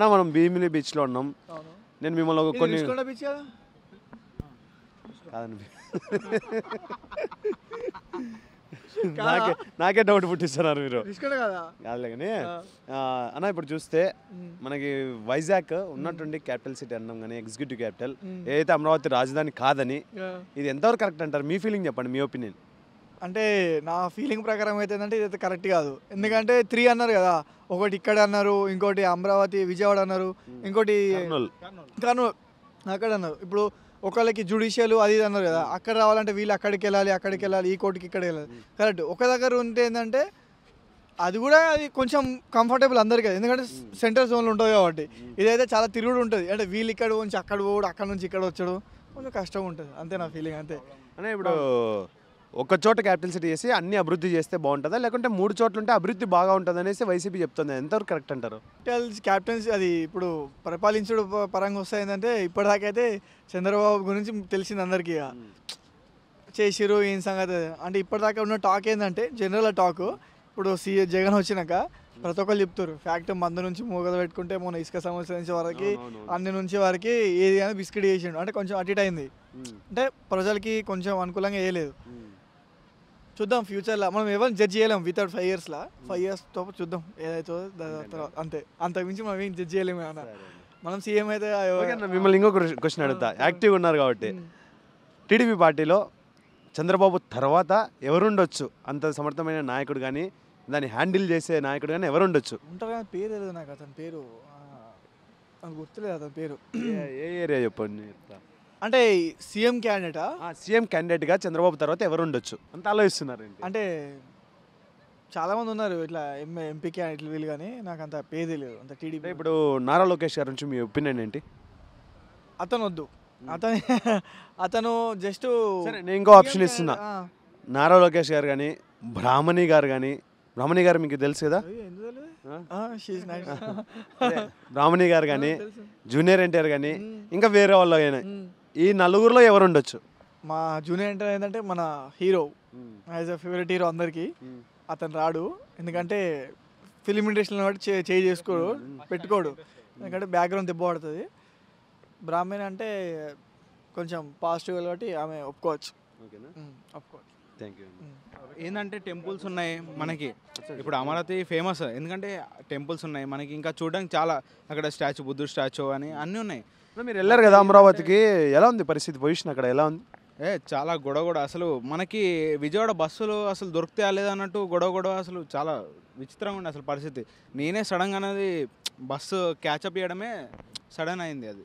అన్న మనం భీమిలి బీచ్లో ఉన్నాం నేను మిమ్మల్ని ఒక కొన్ని నాకే నాకే డౌట్ పుట్టిస్తున్నారు మీరు కాదులే కానీ అన్న ఇప్పుడు చూస్తే మనకి వైజాగ్ ఉన్నటువంటి క్యాపిటల్ సిటీ అన్నాం కానీ ఎగ్జిక్యూటివ్ క్యాపిటల్ ఏదైతే అమరావతి రాజధాని కాదని ఇది ఎంతవరకు కరెక్ట్ అంటారు మీ ఫీలింగ్ చెప్పండి మీ ఒపీనియన్ అంటే నా ఫీలింగ్ ప్రకారం అయితే ఏంటంటే ఇదైతే కరెక్ట్ కాదు ఎందుకంటే త్రీ అన్నారు కదా ఒకటి ఇక్కడ అన్నారు ఇంకోటి అమరావతి విజయవాడ అన్నారు ఇంకోటి కర్నూలు అక్కడ అన్నారు ఇప్పుడు ఒకళ్ళకి జుడిషియల్ అది ఇది అన్నారు కదా అక్కడ రావాలంటే వీళ్ళు అక్కడికి వెళ్ళాలి అక్కడికి వెళ్ళాలి ఈ కోర్టుకి ఇక్కడ వెళ్ళాలి కరెక్ట్ ఒక దగ్గర ఉంటే ఏంటంటే అది కూడా అది కొంచెం కంఫర్టబుల్ అందరికీ ఎందుకంటే సెంట్రల్ జోన్లు ఉంటుంది కాబట్టి ఇదైతే చాలా తిరుగుడు ఉంటుంది అంటే వీళ్ళు ఇక్కడ నుంచి అక్కడ పోడు అక్కడ నుంచి ఇక్కడ వచ్చాడు కొంచెం కష్టం ఉంటుంది అంతే నా ఫీలింగ్ అంతే అంటే ఇప్పుడు ఒక చోట క్యాపిటల్ సిటీ చేసి అన్ని అభివృద్ధి చేస్తే బాగుంటుందా లేకుంటే మూడు చోట్ల ఉంటే అభివృద్ధి బాగా ఉంటుంది అనేసి వైసీపీ చెప్తుంది ఎంతవరకు కరెక్ట్ అంటారు క్యాపిటల్ క్యాపిటల్స్ అది ఇప్పుడు పరిపాలించడం పరంగా వస్తే ఏంటంటే ఇప్పటిదాకైతే చంద్రబాబు గురించి తెలిసింది అందరికీ చేసిరు ఏం సంగతి అంటే ఇప్పటిదాకా ఉన్న టాక్ ఏంటంటే జనరల్ టాక్ ఇప్పుడు సీఎ జగన్ వచ్చినాక ప్రతి ఒక్కరు చెప్తారు ఫ్యాక్ట్ మందు నుంచి మూగలు పెట్టుకుంటే మన ఇసుక సమస్య నుంచి వరకు అన్ని నుంచి వారికి ఏది అని బిస్కెట్ చేసిండు అంటే కొంచెం అటిట్ అయింది అంటే ప్రజలకి కొంచెం అనుకూలంగా వేయలేదు చూద్దాం ఫ్యూచర్లో మనం ఎవరిని జడ్జ్ చేయలేం వితౌట్ ఫైవ్ ఇయర్స్లో ఫైవ్ ఇయర్స్ తో చూద్దాం ఏదైతే తర్వాత అంతే అంతకుమించి మనం ఏం జడ్జ్ చేయలేము అన్న మనం సీఎం అయితే మిమ్మల్ని ఇంకొక క్వశ్చన్ అడుగుతా యాక్టివ్ ఉన్నారు కాబట్టి టీడీపీ పార్టీలో చంద్రబాబు తర్వాత ఎవరుండొచ్చు అంత సమర్థమైన నాయకుడు కానీ దాన్ని హ్యాండిల్ చేసే నాయకుడు కానీ ఎవరు ఉండొచ్చు ఉంటారు కానీ పేరు తెలియదు నాకు అతని పేరు గుర్తులేదు అతని పేరు ఏ ఏరియా చెప్పండి అంటే సీఎం క్యాండిడేటా సీఎం క్యాండిడేట్గా చంద్రబాబు తర్వాత ఎవరు ఉండొచ్చు అంత ఆలోచిస్తున్నారు అంటే చాలామంది ఉన్నారు ఇట్లా ఎంఏ ఎంపీ క్యాండిడేట్లు వీలు కానీ నాకు అంత పే తెలియదు అంత టీడీపీ ఇప్పుడు నారా లోకేష్ గారి నుంచి మీ ఒపీనియన్ ఏంటి అతను వద్దు అతను అతను జస్ట్ నేను ఇంకో ఆప్షన్ ఇస్తున్నా నారా లోకేష్ గారు కానీ బ్రాహ్మణి గారు కానీ బ్రాహ్మణి గారు మీకు తెలుసు కదా బ్రాహ్మణి గారు కానీ జూనియర్ ఎన్టీఆర్ కానీ ఇంకా వేరే వాళ్ళు అయినా ఈ నలుగురులో ఎవరు ఉండొచ్చు మా జూనియర్ ఇంటర్ ఏంటంటే మన hero as a favourite hero అందరికీ hmm. అతను రాడు ఎందుకంటే ఫిలిం ఇండస్ట్రీలో బట్టి చేయి చేసుకోడు hmm. పెట్టుకోడు ఎందుకంటే బ్యాక్గ్రౌండ్ దెబ్బ పడుతుంది బ్రాహ్మణ్ అంటే కొంచెం పాజిటివ్ కాబట్టి ఆమె ఒప్పుకోవచ్చు hmm, ఒప్పుకోవచ్చు ఏంటంటే టెంపుల్స్ ఉన్నాయి మనకి ఇప్పుడు అమరావతి ఫేమస్ ఎందుకంటే టెంపుల్స్ ఉన్నాయి మనకి ఇంకా చూడడానికి చాలా అక్కడ స్టాచ్యూ బుద్ధుడు స్టాచ్యూ అని అన్నీ ఉన్నాయి మీరు వెళ్ళారు కదా అమరావతికి ఎలా ఉంది పరిస్థితి పొజిషన్ అక్కడ ఎలా ఉంది ఏ చాలా గొడవ గొడవ అసలు మనకి విజయవాడ బస్సులు అసలు దొరికితే లేదన్నట్టు గొడవ గొడవ అసలు చాలా విచిత్రంగా ఉంది అసలు పరిస్థితి నేనే సడన్గా అనేది బస్సు అప్ చేయడమే సడన్ అయింది అది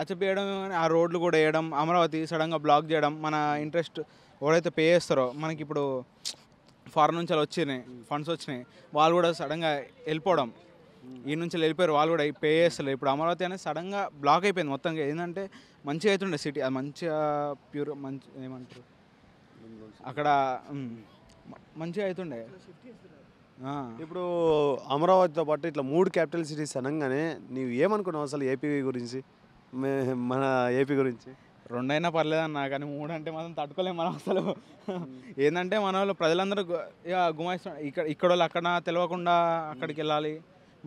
అప్ చేయడం ఆ రోడ్లు కూడా వేయడం అమరావతి సడన్గా బ్లాక్ చేయడం మన ఇంట్రెస్ట్ ఎవరైతే పే చేస్తారో మనకి ఇప్పుడు ఫారెన్ నుంచి వచ్చినాయి ఫండ్స్ వచ్చినాయి వాళ్ళు కూడా సడన్గా వెళ్ళిపోవడం ఈ నుంచి వెళ్ళిపోయారు వాళ్ళు కూడా పే చేస్తారు ఇప్పుడు అమరావతి అనేది సడన్గా బ్లాక్ అయిపోయింది మొత్తం ఏంటంటే మంచిగా అవుతుండే సిటీ అది మంచిగా ప్యూర్ మంచి ఏమంటారు అక్కడ మంచిగా అవుతుండే ఇప్పుడు అమరావతితో పాటు ఇట్లా మూడు క్యాపిటల్ సిటీస్ అనగానే నీవు ఏమనుకున్నావు అసలు ఏపీ గురించి మన ఏపీ గురించి రెండైనా పర్లేదన్న కానీ మూడు అంటే మనం తట్టుకోలేము మనం అసలు ఏంటంటే మన వాళ్ళు ప్రజలందరూ ఇక గుమాయిస్తున్నారు ఇక్కడ ఇక్కడ వాళ్ళు అక్కడ తెలియకుండా అక్కడికి వెళ్ళాలి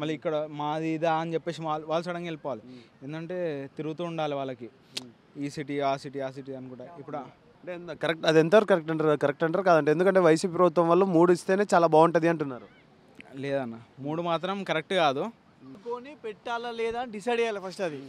మళ్ళీ ఇక్కడ మాది ఇదా అని చెప్పేసి వాళ్ళు వాళ్ళు సడన్గా వెళ్ళిపోవాలి ఎందుకంటే తిరుగుతూ ఉండాలి వాళ్ళకి ఈ సిటీ ఆ సిటీ ఆ సిటీ అనుకుంటా ఇప్పుడు అంటే కరెక్ట్ అది ఎంతవరకు కరెక్ట్ అంటారు కరెక్ట్ అంటారు కాదంటే ఎందుకంటే వైసీపీ ప్రభుత్వం వల్ల మూడు ఇస్తేనే చాలా బాగుంటుంది అంటున్నారు లేదన్న మూడు మాత్రం కరెక్ట్ కాదు పెట్టాలా లేదా డిసైడ్ చేయాలి ఫస్ట్ అది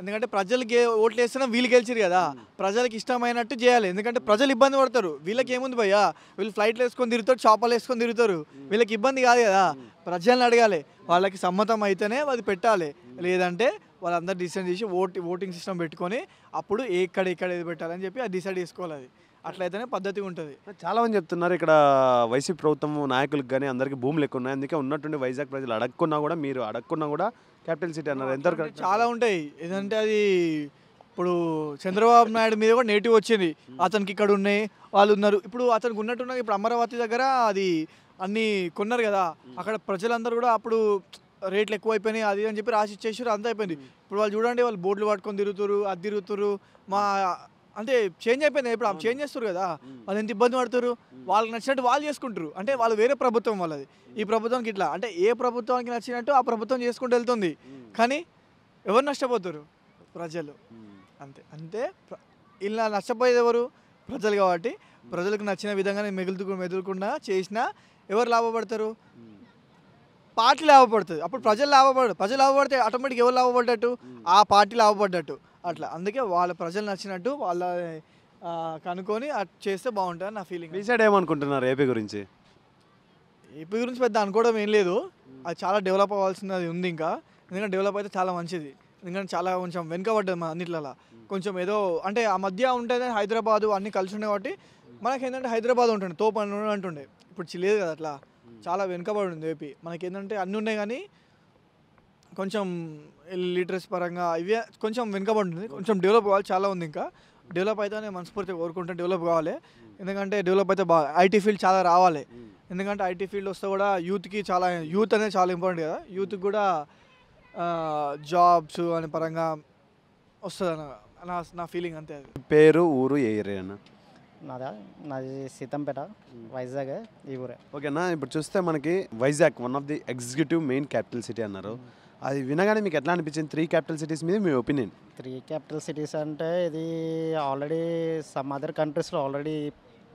ఎందుకంటే ప్రజలకి ఓట్లు వేసినా వీళ్ళు గెలిచారు కదా ప్రజలకు ఇష్టమైనట్టు చేయాలి ఎందుకంటే ప్రజలు ఇబ్బంది పడతారు వీళ్ళకి ఏముంది భయ వీళ్ళు ఫ్లైట్లు వేసుకొని తిరుగుతారు షాపాలు వేసుకొని తిరుగుతారు వీళ్ళకి ఇబ్బంది కాదు కదా ప్రజల్ని అడగాలి వాళ్ళకి సమ్మతం అయితేనే అది పెట్టాలి లేదంటే వాళ్ళందరూ డిసైడ్ చేసి ఓట్ ఓటింగ్ సిస్టమ్ పెట్టుకొని అప్పుడు ఎక్కడ ఎక్కడ ఏది పెట్టాలని చెప్పి అది డిసైడ్ చేసుకోవాలి అది అట్లయితేనే పద్ధతి ఉంటుంది చాలా మంది చెప్తున్నారు ఇక్కడ వైసీపీ ప్రభుత్వం నాయకులకు కానీ అందరికీ భూములు ఎక్కువ ఉన్నాయి అందుకే ఉన్నటువంటి వైజాగ్ ప్రజలు అడగకున్నా కూడా మీరు అడగకున్నా కూడా క్యాపిటల్ సిటీ అన్నారు ఎంత చాలా ఉంటాయి ఏదంటే అది ఇప్పుడు చంద్రబాబు నాయుడు మీద కూడా నేటివ్ వచ్చింది అతనికి ఇక్కడ ఉన్నాయి వాళ్ళు ఉన్నారు ఇప్పుడు అతనికి ఉన్నట్టున్న ఇప్పుడు అమరావతి దగ్గర అది అన్ని కొన్నారు కదా అక్కడ ప్రజలందరూ కూడా అప్పుడు రేట్లు ఎక్కువ అయిపోయినాయి అది అని చెప్పి రాసి ఇచ్చేసారు అంత అయిపోయింది ఇప్పుడు వాళ్ళు చూడండి వాళ్ళు బోర్డులు పట్టుకొని తిరుగుతారు అది తిరుగుతారు మా అంటే చేంజ్ అయిపోయింది ఇప్పుడు ఆమె చేంజ్ చేస్తారు కదా వాళ్ళు ఎంత ఇబ్బంది పడుతున్నారు వాళ్ళకి నచ్చినట్టు వాళ్ళు చేసుకుంటారు అంటే వాళ్ళు వేరే ప్రభుత్వం వాళ్ళది ఈ ప్రభుత్వానికి ఇట్లా అంటే ఏ ప్రభుత్వానికి నచ్చినట్టు ఆ ప్రభుత్వం చేసుకుంటూ వెళ్తుంది కానీ ఎవరు నష్టపోతారు ప్రజలు అంతే అంతే ఇలా నష్టపోయేది ఎవరు ప్రజలు కాబట్టి ప్రజలకు నచ్చిన విధంగానే మిగులు మెదులుకుండా చేసినా ఎవరు లాభపడతారు పార్టీ లాభపడుతుంది అప్పుడు ప్రజలు లాభపడ ప్రజలు లాభపడితే ఆటోమేటిక్ ఎవరు లాభపడ్డట్టు ఆ పార్టీ లాభపడ్డట్టు అట్లా అందుకే వాళ్ళ ప్రజలు నచ్చినట్టు వాళ్ళ కనుక్కొని అట్లా చేస్తే బాగుంటుంది నా ఫీలింగ్ డిసైడ్ సైడ్ ఏమనుకుంటున్నారు ఏపీ గురించి ఏపీ గురించి పెద్ద అనుకోవడం ఏం లేదు అది చాలా డెవలప్ అవ్వాల్సినది ఉంది ఇంకా ఎందుకంటే డెవలప్ అయితే చాలా మంచిది ఎందుకంటే చాలా కొంచెం వెనుకబడ్డది మా అన్నిట్లలో కొంచెం ఏదో అంటే ఆ మధ్య ఉంటేనే హైదరాబాదు అన్నీ కలిసి ఉండే కాబట్టి మనకి ఏంటంటే హైదరాబాద్ ఉంటుండే తోపు అంటుండే ఇప్పుడు లేదు కదా అట్లా చాలా వెనుకబడి ఉంది ఏపీ మనకి ఏంటంటే అన్నీ ఉన్నాయి కానీ కొంచెం లిటరసీ పరంగా ఇవే కొంచెం వెనుకబడుతుంది కొంచెం డెవలప్ కావాలి చాలా ఉంది ఇంకా డెవలప్ అయితేనే మనస్ఫూర్తి కోరుకుంటే డెవలప్ కావాలి ఎందుకంటే డెవలప్ అయితే బాగా ఐటీ ఫీల్డ్ చాలా రావాలి ఎందుకంటే ఐటీ ఫీల్డ్ వస్తే కూడా యూత్కి చాలా యూత్ అనేది చాలా ఇంపార్టెంట్ కదా యూత్కి కూడా జాబ్స్ అనే పరంగా వస్తుంది అన్న నా ఫీలింగ్ అంతే అది పేరు ఊరు ఏ ఏరియా అన్న నాదా నాది సీతంపేట వైజాగ్ ఈ ఊరే ఓకేనా ఇప్పుడు చూస్తే మనకి Vizag one of the executive main capital city అన్నారు అది వినగానే మీకు ఎట్లా అనిపించింది త్రీ క్యాపిటల్ సిటీస్ మీద మీ ఒపీనియన్ త్రీ క్యాపిటల్ సిటీస్ అంటే ఇది ఆల్రెడీ సమ్ అదర్ కంట్రీస్లో ఆల్రెడీ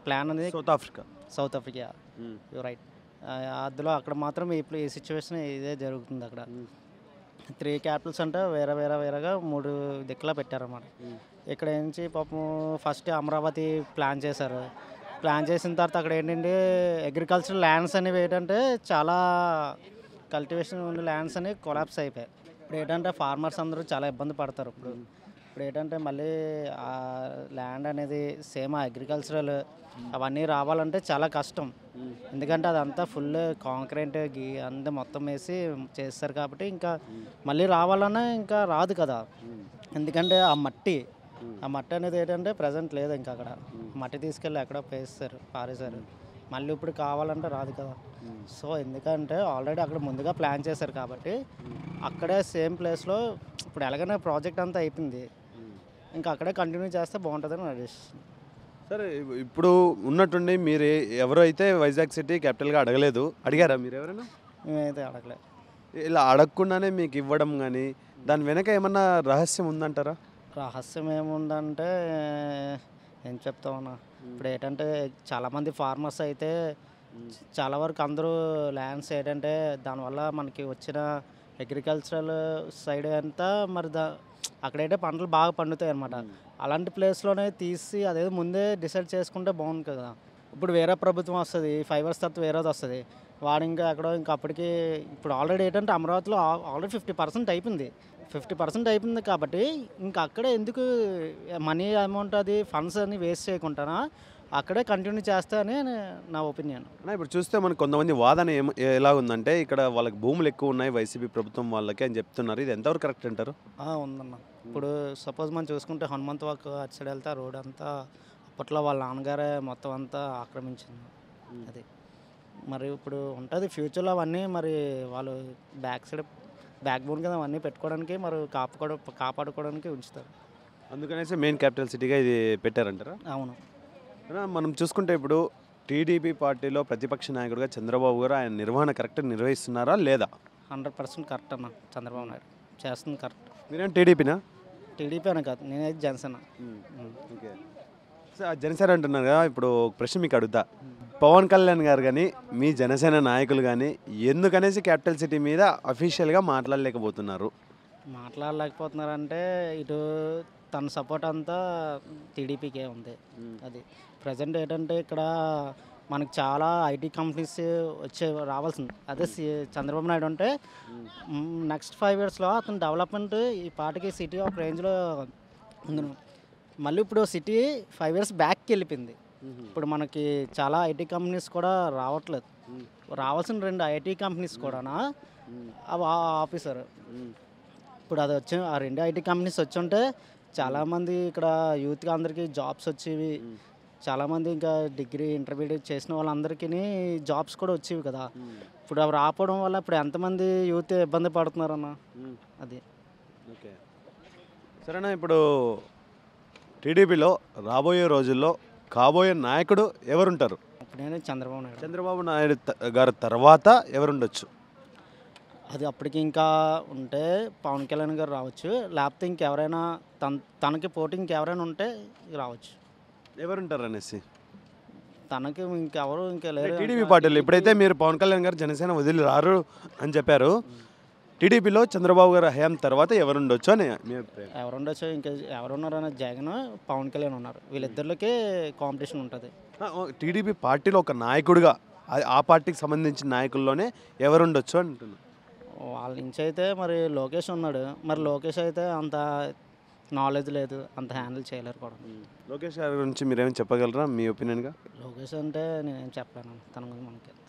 ప్లాన్ అనేది South Africa South Africa you right అందులో అక్కడ మాత్రం ఇప్పుడు ఈ సిచ్యువేషన్ ఇదే జరుగుతుంది అక్కడ త్రీ hmm. క్యాపిటల్స్ అంటే వేరే వేరే వేరేగా మూడు దిక్కులా పెట్టారన్నమాట hmm. ఇక్కడ నుంచి పాపం ఫస్ట్ అమరావతి ప్లాన్ చేశారు ప్లాన్ చేసిన తర్వాత అక్కడ ఏంటంటే అగ్రికల్చర్ ల్యాండ్స్ అనేవి ఏంటంటే చాలా కల్టివేషన్ ఉన్న ల్యాండ్స్ అనేవి కొలాప్స్ అయిపోయాయి ఇప్పుడు ఏంటంటే ఫార్మర్స్ అందరూ చాలా ఇబ్బంది పడతారు ఇప్పుడు ఇప్పుడు ఏంటంటే మళ్ళీ ఆ ల్యాండ్ అనేది సేమ్ అగ్రికల్చరల్ అవన్నీ రావాలంటే చాలా కష్టం ఎందుకంటే అదంతా ఫుల్ కాంక్రీట్ గీ అంత మొత్తం వేసి చేస్తారు కాబట్టి ఇంకా మళ్ళీ రావాలన్నా ఇంకా రాదు కదా ఎందుకంటే ఆ మట్టి ఆ మట్టి అనేది ఏంటంటే ప్రజెంట్ లేదు ఇంకా అక్కడ మట్టి తీసుకెళ్ళి అక్కడ పేస్తారు పారేశారు మళ్ళీ ఇప్పుడు కావాలంటే రాదు కదా సో ఎందుకంటే ఆల్రెడీ అక్కడ ముందుగా ప్లాన్ చేశారు కాబట్టి అక్కడే సేమ్ ప్లేస్లో ఇప్పుడు ఎలాగైనా ప్రాజెక్ట్ అంతా అయిపోయింది ఇంకా అక్కడే కంటిన్యూ చేస్తే బాగుంటుందని నా డెసిషన్ సరే ఇప్పుడు ఉన్నట్టుండి మీరు ఎవరైతే వైజాగ్ సిటీ క్యాపిటల్గా అడగలేదు అడిగారా మీరు ఎవరైనా మేమైతే అడగలేదు ఇలా అడగకుండానే మీకు ఇవ్వడం కానీ దాని వెనక ఏమన్నా రహస్యం ఉందంటారా రహస్యం ఏముందంటే ఏం చెప్తామన్నా ఇప్పుడు ఏంటంటే చాలామంది ఫార్మర్స్ అయితే చాలా వరకు అందరూ ల్యాండ్స్ ఏంటంటే దానివల్ల మనకి వచ్చిన అగ్రికల్చరల్ సైడ్ అంతా మరి దా అక్కడైతే పంటలు బాగా పండుతాయి అనమాట అలాంటి ప్లేస్లోనే తీసి అదేదో ముందే డిసైడ్ చేసుకుంటే బాగుంది కదా ఇప్పుడు వేరే ప్రభుత్వం వస్తుంది ఫైవ్ తర్వాత వేరేది వస్తుంది వాడు ఇంకా ఎక్కడో ఇంకా అప్పటికి ఇప్పుడు ఆల్రెడీ ఏంటంటే అమరావతిలో ఆల్రెడీ ఫిఫ్టీ పర్సెంట్ అయిపోయింది ఫిఫ్టీ పర్సెంట్ అయిపోయింది కాబట్టి ఇంకా అక్కడే ఎందుకు మనీ అమౌంట్ అది ఫండ్స్ అని వేస్ట్ చేయకుండా అక్కడే కంటిన్యూ చేస్తా అని నా ఒపీనియన్ ఇప్పుడు చూస్తే మనకు కొంతమంది వాదన ఎలా ఉందంటే ఇక్కడ వాళ్ళకి భూములు ఎక్కువ ఉన్నాయి వైసీపీ ప్రభుత్వం వాళ్ళకి అని చెప్తున్నారు ఇది ఎంతవరకు కరెక్ట్ అంటారు ఉందన్న ఇప్పుడు సపోజ్ మనం చూసుకుంటే హనుమంత్ వాక్ అచ్చడి వెళ్తే రోడ్ అంతా అప్పట్లో వాళ్ళ నాన్నగారే మొత్తం అంతా ఆక్రమించింది అది మరి ఇప్పుడు ఉంటుంది ఫ్యూచర్లో అవన్నీ మరి వాళ్ళు బ్యాక్ సైడ్ బ్యాక్ బోన్ కింద అవన్నీ పెట్టుకోవడానికి మరి కాపాడు కాపాడుకోవడానికి ఉంచుతారు అందుకనేసి మెయిన్ క్యాపిటల్ సిటీగా ఇది పెట్టారంటారా అవును మనం చూసుకుంటే ఇప్పుడు టీడీపీ పార్టీలో ప్రతిపక్ష నాయకుడిగా చంద్రబాబు గారు ఆయన నిర్వహణ కరెక్ట్ నిర్వహిస్తున్నారా లేదా హండ్రెడ్ పర్సెంట్ కరెక్ట్ అన్న చంద్రబాబు నాయుడు చేస్తుంది కరెక్ట్ మీరేం టీడీపీనా టీడీపీ అని కాదు నేనైతే జనసేన ఓకే జనసేన అంటున్నారు కదా ఇప్పుడు ప్రశ్న మీకు అడుగుతా పవన్ కళ్యాణ్ గారు కానీ మీ జనసేన నాయకులు కానీ ఎందుకనేసి క్యాపిటల్ సిటీ మీద అఫీషియల్గా మాట్లాడలేకపోతున్నారు మాట్లాడలేకపోతున్నారంటే ఇటు తన సపోర్ట్ అంతా టీడీపీకే ఉంది అది ప్రజెంట్ ఏంటంటే ఇక్కడ మనకు చాలా ఐటీ కంపెనీస్ వచ్చే రావాల్సింది అదే చంద్రబాబు నాయుడు అంటే నెక్స్ట్ ఫైవ్ ఇయర్స్లో అతను డెవలప్మెంట్ ఈ పాటకి సిటీ ఆఫ్ రేంజ్లో మళ్ళీ ఇప్పుడు సిటీ ఫైవ్ ఇయర్స్ బ్యాక్కి వెళ్ళిపోయింది ఇప్పుడు మనకి చాలా ఐటీ కంపెనీస్ కూడా రావట్లేదు రావాల్సిన రెండు ఐటీ కంపెనీస్ కూడానా ఆఫీసర్ ఇప్పుడు అది వచ్చి ఆ రెండు ఐటీ కంపెనీస్ వచ్చి ఉంటే చాలామంది ఇక్కడ యూత్కి అందరికీ జాబ్స్ వచ్చేవి చాలామంది ఇంకా డిగ్రీ ఇంటర్మీడియట్ చేసిన వాళ్ళందరికీ జాబ్స్ కూడా వచ్చేవి కదా ఇప్పుడు అవి రాపోవడం వల్ల ఇప్పుడు ఎంతమంది యూత్ ఇబ్బంది పడుతున్నారు అన్న అది ఓకే సరేనా ఇప్పుడు టీడీపీలో రాబోయే రోజుల్లో కాబోయే నాయకుడు ఎవరుంటారు చంద్రబాబు నాయుడు చంద్రబాబు నాయుడు గారి తర్వాత ఎవరుండొచ్చు అది అప్పటికి ఇంకా ఉంటే పవన్ కళ్యాణ్ గారు రావచ్చు లేకపోతే ఇంకెవరైనా తన తనకి పోటీ ఇంకెవరైనా ఉంటే రావచ్చు ఎవరుంటారు అనేసి తనకి ఇంకెవరు ఇంకా లేదు టీడీపీ పార్టీలు ఇప్పుడైతే మీరు పవన్ కళ్యాణ్ గారు జనసేన వదిలి రారు అని చెప్పారు టీడీపీలో చంద్రబాబు గారు హయాం తర్వాత ఎవరుండొచ్చు అని మీ అభిప్రాయం ఎవరుండొచ్చు ఇంకా ఎవరున్నారు జగన్ పవన్ కళ్యాణ్ ఉన్నారు వీళ్ళిద్దరికి కాంపిటీషన్ ఉంటుంది టీడీపీ పార్టీలో ఒక నాయకుడిగా ఆ పార్టీకి సంబంధించిన నాయకుల్లోనే ఎవరుండొచ్చు అంటున్నారు వాళ్ళ నుంచి అయితే మరి లోకేష్ ఉన్నాడు మరి లోకేష్ అయితే అంత నాలెడ్జ్ లేదు అంత హ్యాండిల్ చేయలేరు కూడా లోకేష్ గారి గురించి మీరేమైనా చెప్పగలరా మీ ఒపీనియన్గా లోకేష్ అంటే నేనేం చెప్పాను తన గురించి మనకి